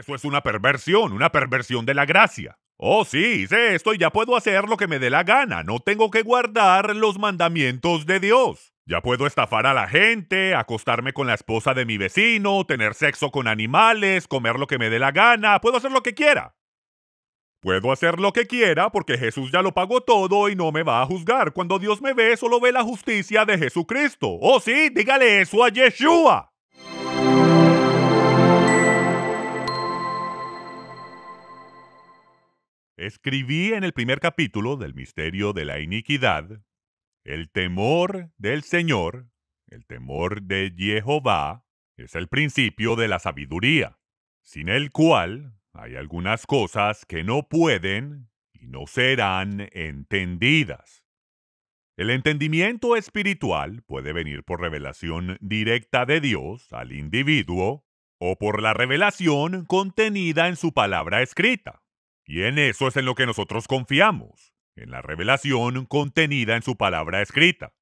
Eso es una perversión, una perversión de la gracia. Oh, sí, hice esto y ya puedo hacer lo que me dé la gana. No tengo que guardar los mandamientos de Dios. Ya puedo estafar a la gente, acostarme con la esposa de mi vecino, tener sexo con animales, comer lo que me dé la gana, puedo hacer lo que quiera. Puedo hacer lo que quiera porque Jesús ya lo pagó todo y no me va a juzgar. Cuando Dios me ve, solo ve la justicia de Jesucristo. Oh sí, dígale eso a Yeshua. Escribí en el primer capítulo del misterio de la iniquidad, el temor del Señor, el temor de Jehová, es el principio de la sabiduría, sin el cual hay algunas cosas que no pueden y no serán entendidas. El entendimiento espiritual puede venir por revelación directa de Dios al individuo o por la revelación contenida en su palabra escrita. Y en eso es en lo que nosotros confiamos, en la revelación contenida en su palabra escrita.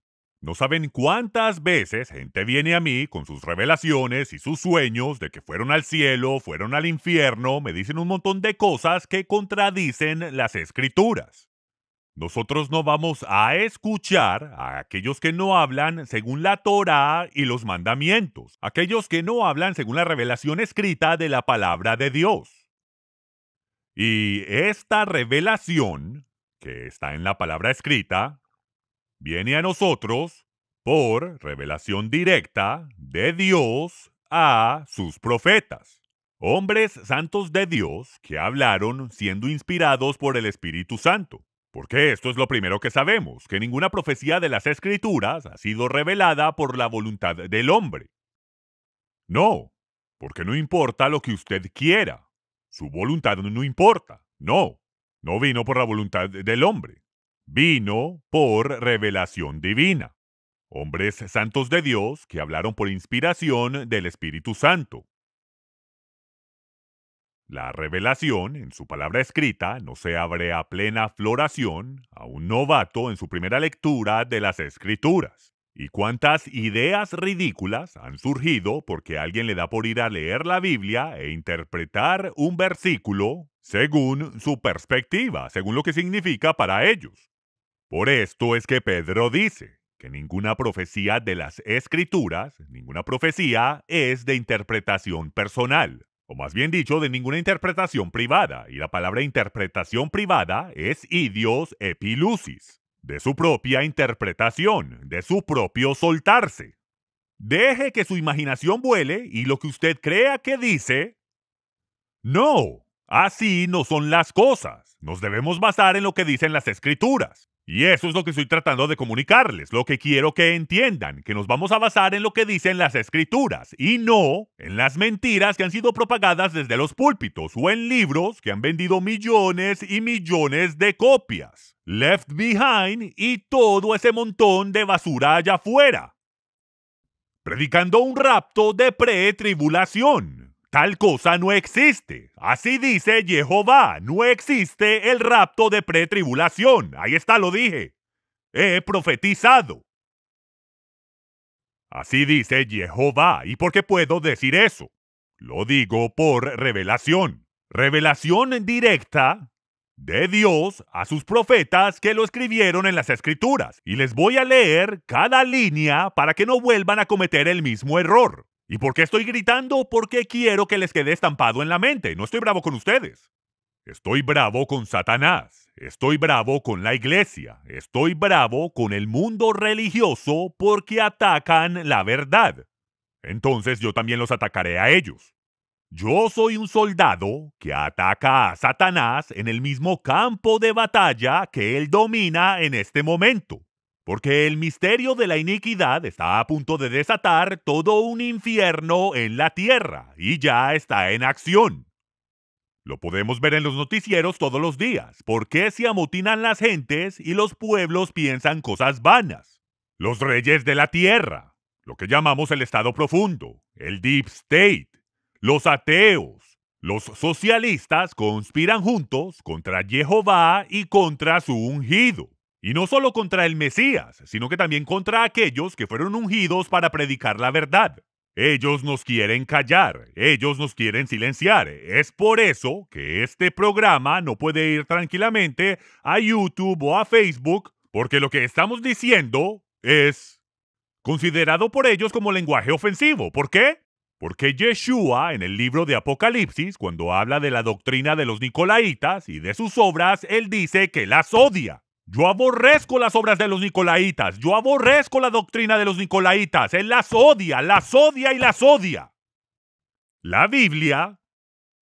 No saben cuántas veces gente viene a mí con sus revelaciones y sus sueños de que fueron al cielo, fueron al infierno, me dicen un montón de cosas que contradicen las escrituras. Nosotros no vamos a escuchar a aquellos que no hablan según la Torah y los mandamientos, aquellos que no hablan según la revelación escrita de la palabra de Dios. Y esta revelación, que está en la palabra escrita, viene a nosotros por revelación directa de Dios a sus profetas, hombres santos de Dios que hablaron siendo inspirados por el Espíritu Santo. Porque esto es lo primero que sabemos, que ninguna profecía de las Escrituras ha sido revelada por la voluntad del hombre. No, porque no importa lo que usted quiera. Su voluntad no importa. No, no vino por la voluntad del hombre. Vino por revelación divina. Hombres santos de Dios que hablaron por inspiración del Espíritu Santo. La revelación, en su palabra escrita, no se abre a plena floración a un novato en su primera lectura de las Escrituras. ¿Y cuántas ideas ridículas han surgido porque alguien le da por ir a leer la Biblia e interpretar un versículo según su perspectiva, según lo que significa para ellos? Por esto es que Pedro dice que ninguna profecía de las escrituras, ninguna profecía es de interpretación personal, o más bien dicho, de ninguna interpretación privada, y la palabra interpretación privada es idios epilusis de su propia interpretación, de su propio soltarse. Deje que su imaginación vuele y lo que usted crea que dice... No, así no son las cosas. Nos debemos basar en lo que dicen las escrituras. Y eso es lo que estoy tratando de comunicarles, lo que quiero que entiendan, que nos vamos a basar en lo que dicen las escrituras y no en las mentiras que han sido propagadas desde los púlpitos o en libros que han vendido millones y millones de copias. Left Behind y todo ese montón de basura allá afuera. Predicando un rapto de pretribulación. Tal cosa no existe. Así dice Jehová. No existe el rapto de pretribulación. Ahí está, lo dije. He profetizado. Así dice Jehová. ¿Y por qué puedo decir eso? Lo digo por revelación. Revelación directa de Dios a sus profetas que lo escribieron en las escrituras. Y les voy a leer cada línea para que no vuelvan a cometer el mismo error. ¿Y por qué estoy gritando? Porque quiero que les quede estampado en la mente. No estoy bravo con ustedes. Estoy bravo con Satanás. Estoy bravo con la iglesia. Estoy bravo con el mundo religioso porque atacan la verdad. Entonces yo también los atacaré a ellos. Yo soy un soldado que ataca a Satanás en el mismo campo de batalla que él domina en este momento porque el misterio de la iniquidad está a punto de desatar todo un infierno en la tierra y ya está en acción. Lo podemos ver en los noticieros todos los días. ¿Por qué se amotinan las gentes y los pueblos piensan cosas vanas? Los reyes de la tierra, lo que llamamos el Estado profundo, el Deep State, los ateos, los socialistas conspiran juntos contra Jehová y contra su ungido. Y no solo contra el Mesías, sino que también contra aquellos que fueron ungidos para predicar la verdad. Ellos nos quieren callar, ellos nos quieren silenciar. Es por eso que este programa no puede ir tranquilamente a YouTube o a Facebook, porque lo que estamos diciendo es considerado por ellos como lenguaje ofensivo. ¿Por qué? Porque Yeshua, en el libro de Apocalipsis, cuando habla de la doctrina de los Nicolaitas y de sus obras, él dice que las odia. Yo aborrezco las obras de los nicolaitas, yo aborrezco la doctrina de los nicolaitas, él las odia, las odia y las odia. La Biblia,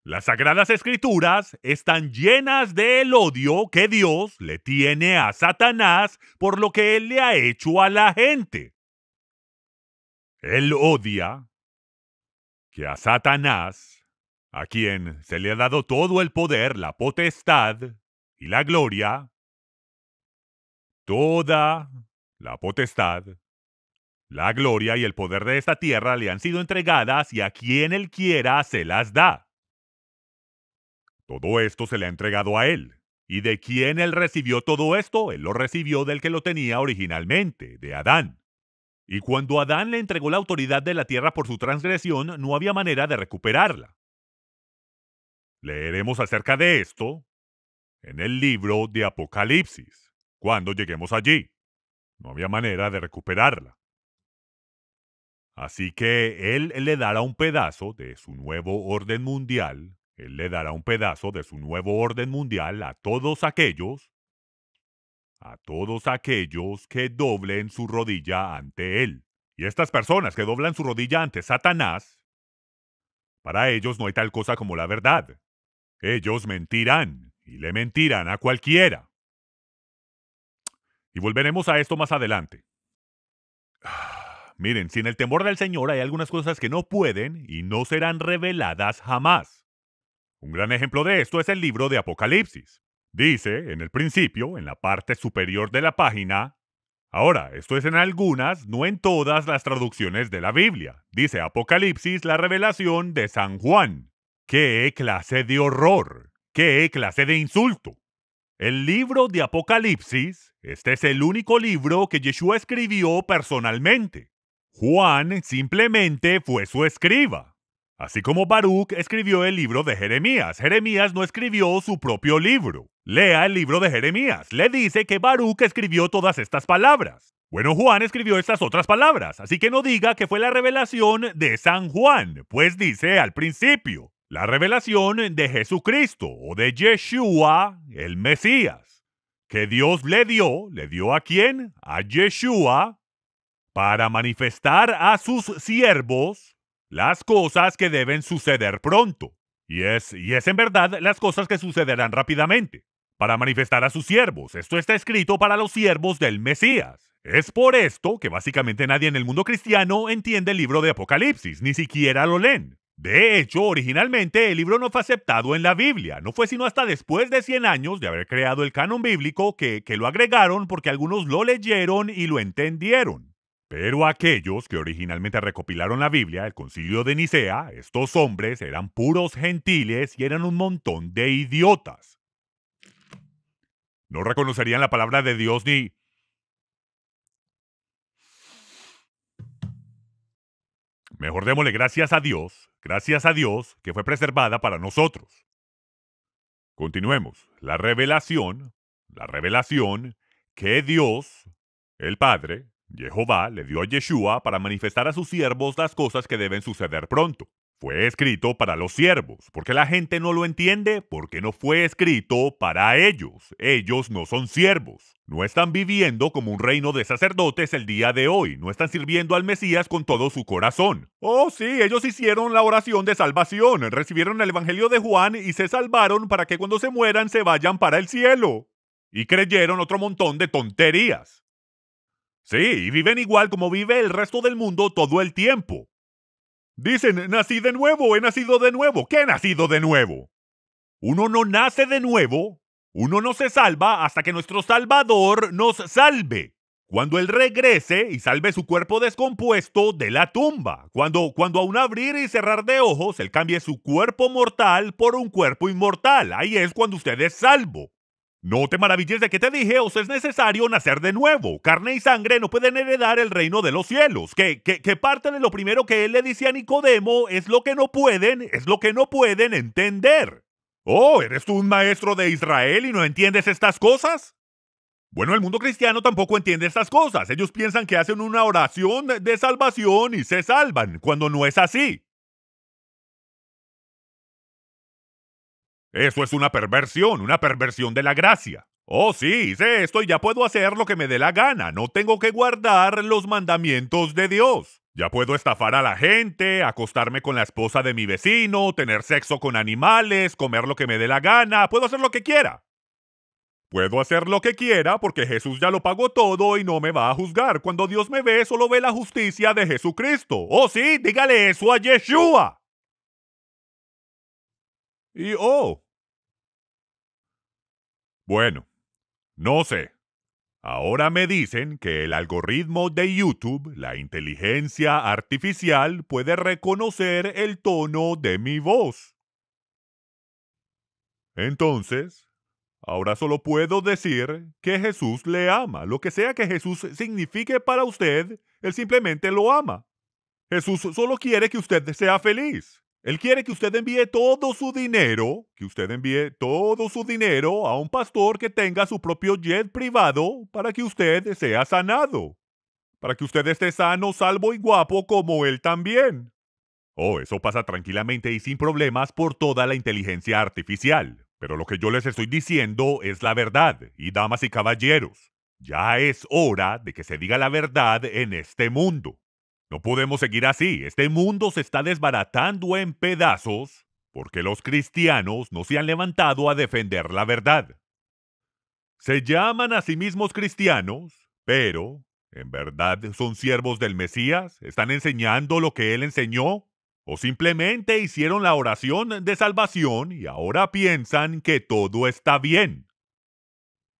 las sagradas escrituras, están llenas del odio que Dios le tiene a Satanás por lo que él le ha hecho a la gente. Él odia que a Satanás, a quien se le ha dado todo el poder, la potestad y la gloria, Toda la potestad, la gloria y el poder de esta tierra le han sido entregadas y a quien él quiera se las da. Todo esto se le ha entregado a él. ¿Y de quién él recibió todo esto? Él lo recibió del que lo tenía originalmente, de Adán. Y cuando Adán le entregó la autoridad de la tierra por su transgresión, no había manera de recuperarla. Leeremos acerca de esto en el libro de Apocalipsis cuando lleguemos allí. No había manera de recuperarla. Así que él le dará un pedazo de su nuevo orden mundial, él le dará un pedazo de su nuevo orden mundial a todos aquellos, a todos aquellos que doblen su rodilla ante él. Y estas personas que doblan su rodilla ante Satanás, para ellos no hay tal cosa como la verdad. Ellos mentirán, y le mentirán a cualquiera. Y volveremos a esto más adelante. Miren, sin el temor del Señor hay algunas cosas que no pueden y no serán reveladas jamás. Un gran ejemplo de esto es el libro de Apocalipsis. Dice, en el principio, en la parte superior de la página, ahora, esto es en algunas, no en todas las traducciones de la Biblia. Dice Apocalipsis, la revelación de San Juan. ¡Qué clase de horror! ¡Qué clase de insulto! El libro de Apocalipsis, este es el único libro que Yeshua escribió personalmente. Juan simplemente fue su escriba. Así como Baruch escribió el libro de Jeremías, Jeremías no escribió su propio libro. Lea el libro de Jeremías, le dice que Baruch escribió todas estas palabras. Bueno, Juan escribió estas otras palabras, así que no diga que fue la revelación de San Juan, pues dice al principio, la revelación de Jesucristo o de Yeshua, el Mesías, que Dios le dio, le dio a quién? A Yeshua, para manifestar a sus siervos las cosas que deben suceder pronto. Y es, y es en verdad las cosas que sucederán rápidamente, para manifestar a sus siervos. Esto está escrito para los siervos del Mesías. Es por esto que básicamente nadie en el mundo cristiano entiende el libro de Apocalipsis, ni siquiera lo leen. De hecho, originalmente el libro no fue aceptado en la Biblia, no fue sino hasta después de 100 años de haber creado el canon bíblico que, que lo agregaron porque algunos lo leyeron y lo entendieron. Pero aquellos que originalmente recopilaron la Biblia, el concilio de Nicea, estos hombres eran puros gentiles y eran un montón de idiotas. No reconocerían la palabra de Dios ni... Mejor démosle gracias a Dios gracias a Dios que fue preservada para nosotros. Continuemos. La revelación, la revelación que Dios, el Padre, Jehová, le dio a Yeshua para manifestar a sus siervos las cosas que deben suceder pronto. Fue escrito para los siervos. porque la gente no lo entiende? Porque no fue escrito para ellos. Ellos no son siervos. No están viviendo como un reino de sacerdotes el día de hoy. No están sirviendo al Mesías con todo su corazón. Oh, sí, ellos hicieron la oración de salvación. Recibieron el Evangelio de Juan y se salvaron para que cuando se mueran se vayan para el cielo. Y creyeron otro montón de tonterías. Sí, y viven igual como vive el resto del mundo todo el tiempo. Dicen, nací de nuevo, he nacido de nuevo. ¿Qué he nacido de nuevo? Uno no nace de nuevo, uno no se salva hasta que nuestro Salvador nos salve. Cuando Él regrese y salve su cuerpo descompuesto de la tumba. Cuando, cuando a un abrir y cerrar de ojos, Él cambie su cuerpo mortal por un cuerpo inmortal. Ahí es cuando usted es salvo. No te maravilles de que te dije, os es necesario nacer de nuevo. Carne y sangre no pueden heredar el reino de los cielos. Que, que, que parte de lo primero que él le dice a Nicodemo es lo que no pueden, es lo que no pueden entender. Oh, ¿eres tú un maestro de Israel y no entiendes estas cosas? Bueno, el mundo cristiano tampoco entiende estas cosas. Ellos piensan que hacen una oración de salvación y se salvan, cuando no es así. Eso es una perversión, una perversión de la gracia. Oh, sí, hice esto y ya puedo hacer lo que me dé la gana. No tengo que guardar los mandamientos de Dios. Ya puedo estafar a la gente, acostarme con la esposa de mi vecino, tener sexo con animales, comer lo que me dé la gana, puedo hacer lo que quiera. Puedo hacer lo que quiera porque Jesús ya lo pagó todo y no me va a juzgar. Cuando Dios me ve, solo ve la justicia de Jesucristo. Oh, sí, dígale eso a Yeshua y oh. Bueno, no sé. Ahora me dicen que el algoritmo de YouTube, la inteligencia artificial, puede reconocer el tono de mi voz. Entonces, ahora solo puedo decir que Jesús le ama. Lo que sea que Jesús signifique para usted, Él simplemente lo ama. Jesús solo quiere que usted sea feliz. Él quiere que usted envíe todo su dinero, que usted envíe todo su dinero a un pastor que tenga su propio jet privado para que usted sea sanado. Para que usted esté sano, salvo y guapo como él también. Oh, eso pasa tranquilamente y sin problemas por toda la inteligencia artificial. Pero lo que yo les estoy diciendo es la verdad, y damas y caballeros, ya es hora de que se diga la verdad en este mundo. No podemos seguir así. Este mundo se está desbaratando en pedazos porque los cristianos no se han levantado a defender la verdad. Se llaman a sí mismos cristianos, pero ¿en verdad son siervos del Mesías? ¿Están enseñando lo que él enseñó? ¿O simplemente hicieron la oración de salvación y ahora piensan que todo está bien?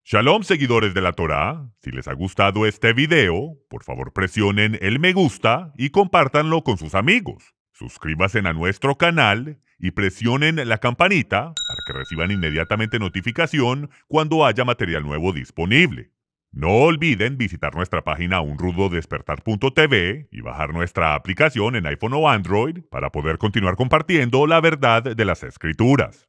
Shalom seguidores de la Torá, si les ha gustado este video, por favor presionen el me gusta y compártanlo con sus amigos. Suscríbanse a nuestro canal y presionen la campanita para que reciban inmediatamente notificación cuando haya material nuevo disponible. No olviden visitar nuestra página unrudodespertar.tv y bajar nuestra aplicación en iPhone o Android para poder continuar compartiendo la verdad de las escrituras.